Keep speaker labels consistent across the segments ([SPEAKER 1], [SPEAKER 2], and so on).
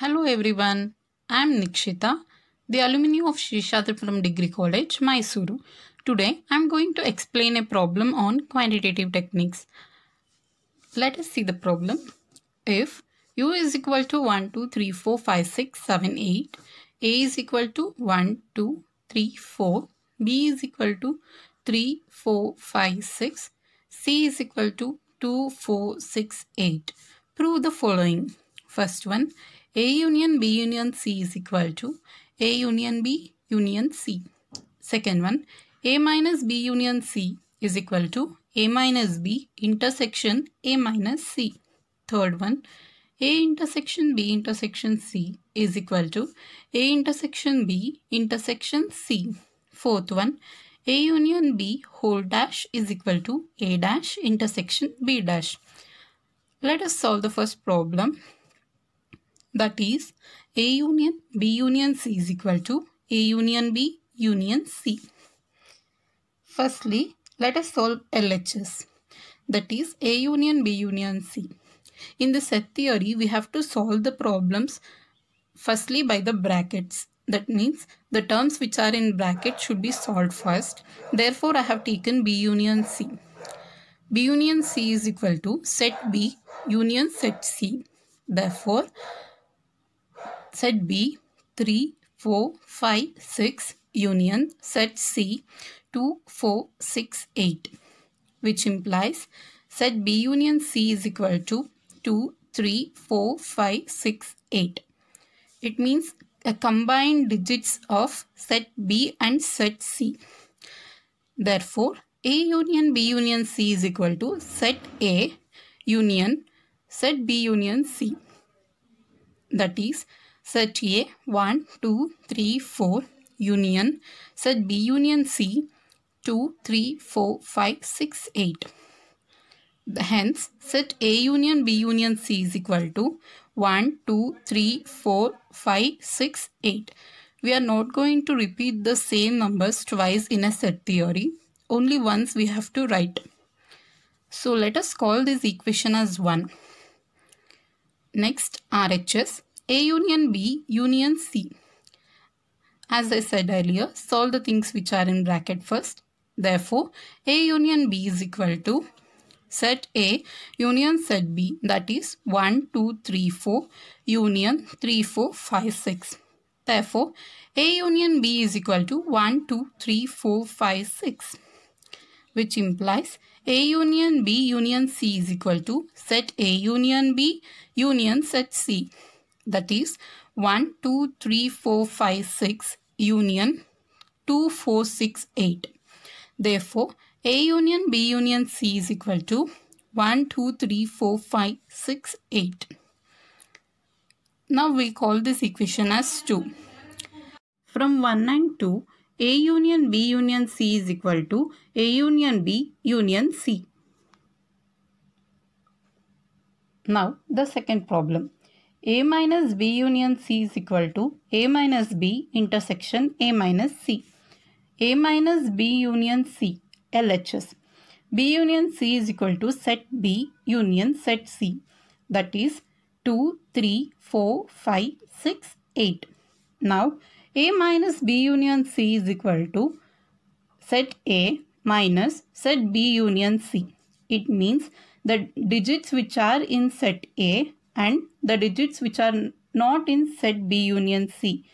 [SPEAKER 1] Hello everyone, I am Nikshita, the alumni of Sri Shatrapuram Degree College, Mysuru. Today I am going to explain a problem on quantitative techniques. Let us see the problem. If u is equal to 1, 2, 3, 4, 5, 6, 7, 8, a is equal to 1, 2, 3, 4, b is equal to 3, 4, 5, 6, c is equal to 2, 4, 6, 8. Prove the following. First one, a union B union C is equal to A union B union C. Second one, A minus B union C is equal to A minus B intersection A minus C. Third one, A intersection B intersection C is equal to A intersection B intersection C. Fourth one, A union B whole dash is equal to A dash intersection B dash. Let us solve the first problem. That is A union B union C is equal to A union B union C. Firstly, let us solve LHS. That is A union B union C. In the set theory, we have to solve the problems firstly by the brackets. That means the terms which are in bracket should be solved first. Therefore, I have taken B union C. B union C is equal to set B union set C. Therefore, Set B 3, 4, 5, 6 union set C 2, 4, 6, 8 which implies set B union C is equal to 2, 3, 4, 5, 6, 8. It means a combined digits of set B and set C. Therefore, A union B union C is equal to set A union set B union C. That is, Set A 1, 2, 3, 4 union. Set B union C 2, 3, 4, 5, 6, 8. Hence, set A union B union C is equal to 1, 2, 3, 4, 5, 6, 8. We are not going to repeat the same numbers twice in a set theory. Only once we have to write. So let us call this equation as 1. Next RHS. A union B union C. As I said earlier, solve the things which are in bracket first. Therefore, A union B is equal to set A union set B that is 1, 2, 3, 4 union 3, 4, 5, 6. Therefore, A union B is equal to 1, 2, 3, 4, 5, 6 which implies A union B union C is equal to set A union B union set C that is 1, 2, 3, 4, 5, 6 union 2, 4, 6, 8. Therefore, A union B union C is equal to 1, 2, 3, 4, 5, 6, 8. Now we call this equation as 2. From 1 and 2, A union B union C is equal to A union B union C. Now the second problem a minus b union c is equal to a minus b intersection a minus c. a minus b union c LHS. b union c is equal to set b union set c that is 2, 3, 4, 5, 6, 8. Now a minus b union c is equal to set a minus set b union c. It means the digits which are in set A and the digits which are not in set B union C.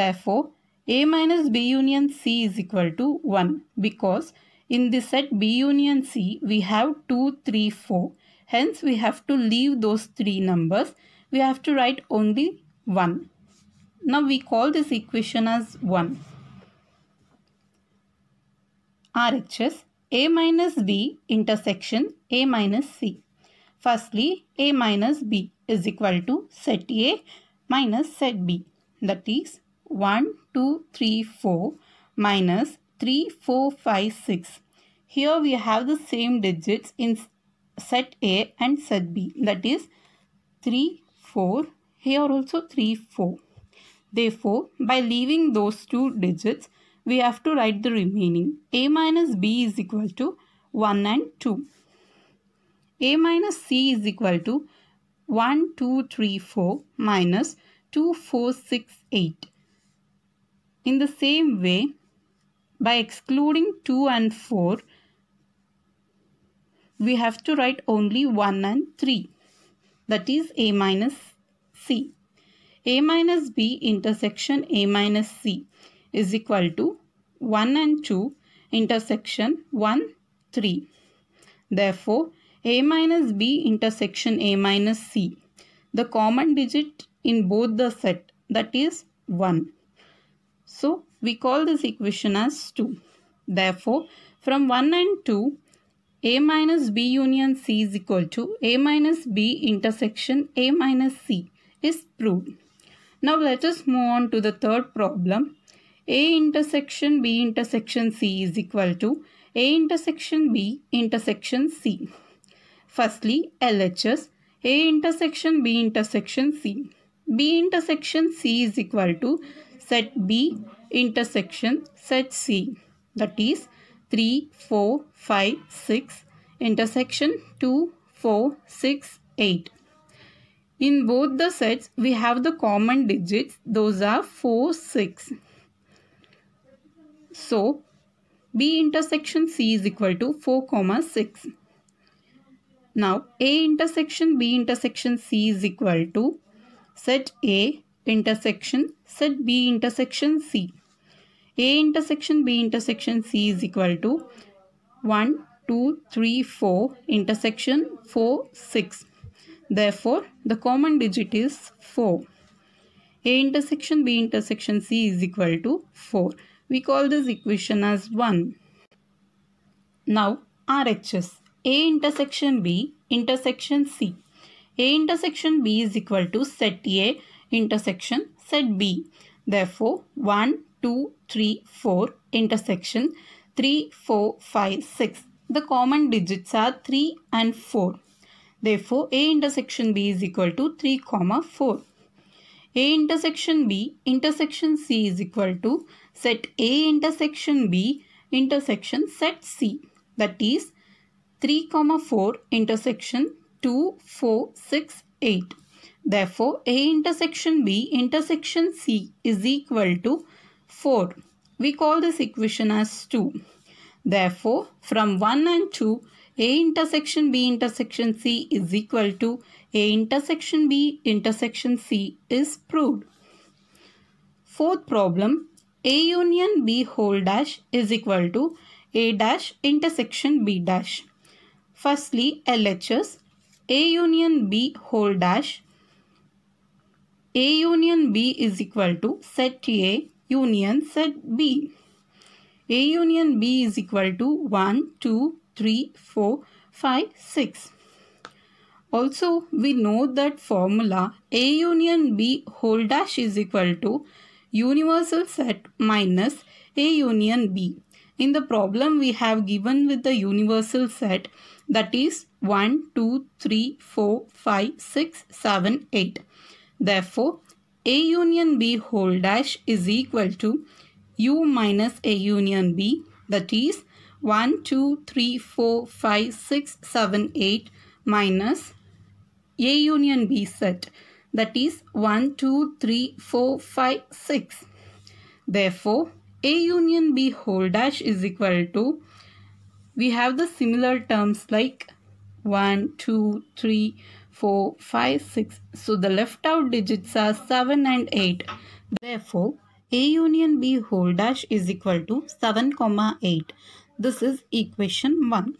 [SPEAKER 1] Therefore, A minus B union C is equal to 1 because in the set B union C we have 2, 3, 4. Hence, we have to leave those three numbers. We have to write only 1. Now, we call this equation as 1. RHS A minus B intersection A minus C. Firstly, A minus B is equal to set A minus set B. That is 1, 2, 3, 4 minus 3, 4, 5, 6. Here we have the same digits in set A and set B. That is 3, 4. Here also 3, 4. Therefore, by leaving those two digits, we have to write the remaining. A minus B is equal to 1 and 2 a minus c is equal to 1, 2, 3, 4 minus 2, 4, 6, 8. In the same way, by excluding 2 and 4, we have to write only 1 and 3. That is a minus c. a minus b intersection a minus c is equal to 1 and 2 intersection 1, 3. Therefore, a minus b intersection a minus c. The common digit in both the set that is 1. So we call this equation as 2. Therefore from 1 and 2 a minus b union c is equal to a minus b intersection a minus c is proved. Now let us move on to the third problem. A intersection B intersection C is equal to A intersection B intersection C. Firstly, LHS A intersection B intersection C. B intersection C is equal to set B intersection set C. That is 3, 4, 5, 6 intersection 2, 4, 6, 8. In both the sets, we have the common digits. Those are 4, 6. So, B intersection C is equal to 4, comma 6. Now A intersection B intersection C is equal to set A intersection set B intersection C. A intersection B intersection C is equal to 1, 2, 3, 4 intersection 4, 6. Therefore, the common digit is 4. A intersection B intersection C is equal to 4. We call this equation as 1. Now, RHS. A intersection B intersection C. A intersection B is equal to set A intersection set B. Therefore, 1, 2, 3, 4 intersection 3, 4, 5, 6. The common digits are 3 and 4. Therefore, A intersection B is equal to 3, comma 4. A intersection B intersection C is equal to set A intersection B intersection set C. That is 3 comma 4 intersection 2 4 6 8 therefore a intersection b intersection c is equal to 4 we call this equation as 2 therefore from 1 and 2 a intersection B intersection C is equal to A intersection B intersection C is proved. Fourth problem A union B whole dash is equal to A dash intersection B dash. Firstly, LHS A union B whole dash A union B is equal to set A union set B. A union B is equal to 1, 2, 3, 4, 5, 6. Also, we know that formula A union B whole dash is equal to universal set minus A union B. In the problem, we have given with the universal set that is 1, 2, 3, 4, 5, 6, 7, 8. Therefore, A union B whole dash is equal to U minus A union B. That is 1, 2, 3, 4, 5, 6, 7, 8 minus A union B set. That is 1, 2, 3, 4, 5, 6. Therefore, A union B whole dash is equal to we have the similar terms like 1, 2, 3, 4, 5, 6. So the left out digits are 7 and 8. Therefore, A union B whole dash is equal to 7 comma 8. This is equation 1.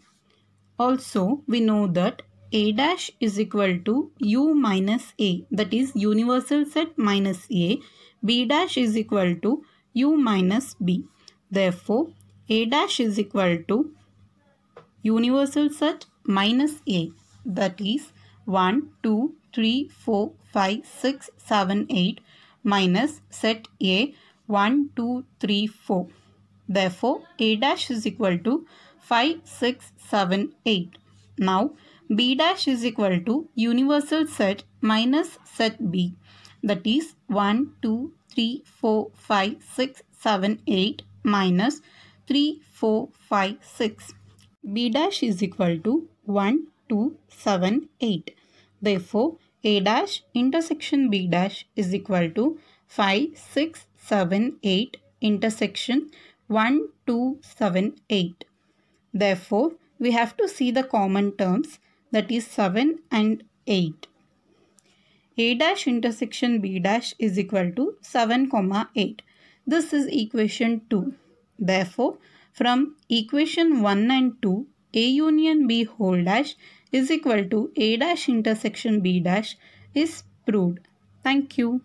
[SPEAKER 1] Also, we know that A dash is equal to U minus A that is universal set minus A. B dash is equal to U minus B. Therefore, A dash is equal to universal set minus a that is 1, 2, 3, 4, 5, 6, 7, 8 minus set a 1, 2, 3, 4. Therefore, a dash is equal to 5, 6, 7, 8. Now, b dash is equal to universal set minus set b that is 1, 2, 3, 4, 5, 6, 7, 8 minus 3, 4, 5, 6 b dash is equal to 1, 2, 7, 8. Therefore, a dash intersection b dash is equal to 5, 6, 7, 8 intersection 1, 2, 7, 8. Therefore, we have to see the common terms that is 7 and 8. A dash intersection B dash is equal to 7, comma 8. This is equation 2. Therefore, from equation 1 and 2, A union B whole dash is equal to A dash intersection B dash is proved. Thank you.